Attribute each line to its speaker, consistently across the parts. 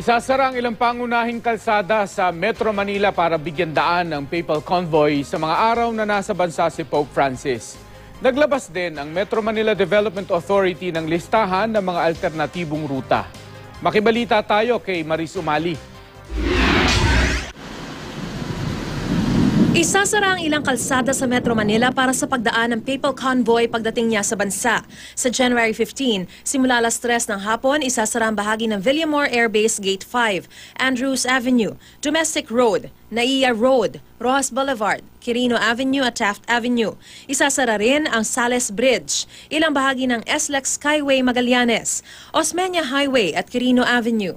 Speaker 1: Isasara ang ilang pangunahing kalsada sa Metro Manila para bigyan daan ng papal convoy sa mga araw na nasa bansa si Pope Francis. Naglabas din ang Metro Manila Development Authority ng listahan ng mga alternatibong ruta. Makibalita tayo kay Maris Umali.
Speaker 2: Isasara ang ilang kalsada sa Metro Manila para sa pagdaan ng papal convoy pagdating niya sa bansa. Sa January 15, simula alas 3 ng hapon, isasara ang bahagi ng Villamore Air Base Gate 5, Andrews Avenue, Domestic Road, Naiya Road, Rojas Boulevard, Quirino Avenue at Taft Avenue. Isasara rin ang Sales Bridge, ilang bahagi ng SLEX Skyway Magallanes, Osmeña Highway at Quirino Avenue.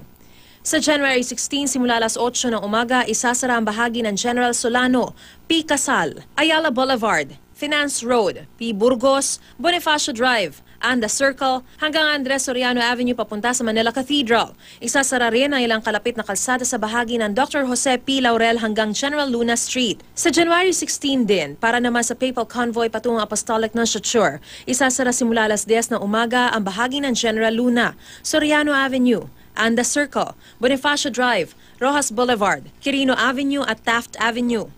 Speaker 2: Sa January 16, simula alas 8 ng umaga, isasara ang bahagi ng General Solano, P. Casal, Ayala Boulevard, Finance Road, P. Burgos, Bonifacio Drive, and the Circle hanggang Andres Soriano Avenue papunta sa Manila Cathedral. Isasara rin ang ilang kalapit na kalsada sa bahagi ng Dr. Jose P. Laurel hanggang General Luna Street. Sa January 16 din, para naman sa papal convoy patungong Apostolic Nunciature, isasara simula alas 10 ng umaga ang bahagi ng General Luna, Soriano Avenue, and The Circle, Bonifacio Drive, Rojas Boulevard, Quirino Avenue at Taft Avenue.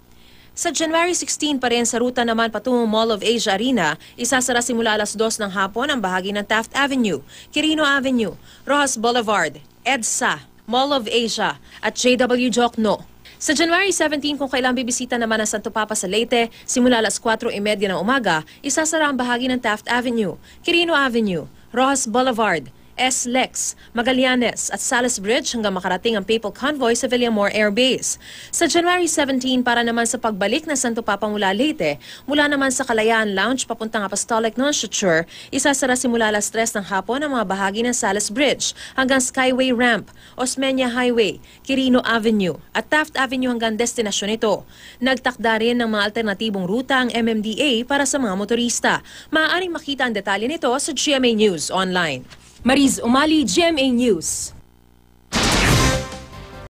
Speaker 2: Sa January 16 pa rin sa ruta naman patungong Mall of Asia Arena, isasara simula alas 2 ng hapon ang bahagi ng Taft Avenue, Quirino Avenue, Rojas Boulevard, EDSA, Mall of Asia at JW Jokno. Sa January 17, kung kailan bibisita naman ang Santo Papa sa Leyte, simula alas 4.30 e ng umaga, isasara ang bahagi ng Taft Avenue, Quirino Avenue, Rojas Boulevard, SLEX, Magallanes at Salas Bridge hanggang makarating ang papal convoy sa Villamore Air Base. Sa January 17 para naman sa pagbalik na Santo Papa mula Leyte, mula naman sa Kalayaan Lounge papuntang Apostolic Nonciature, isasara simula alas 3 ng hapon ang mga bahagi ng Salas Bridge hanggang Skyway Ramp, Osmeña Highway, Quirino Avenue at Taft Avenue hanggang destinasyon nito. Nagtakda rin ng mga alternatibong ruta ang MMDA para sa mga motorista. Maaaring makita ang detalye nito sa GMA News Online. Mariz Umali, GMA News.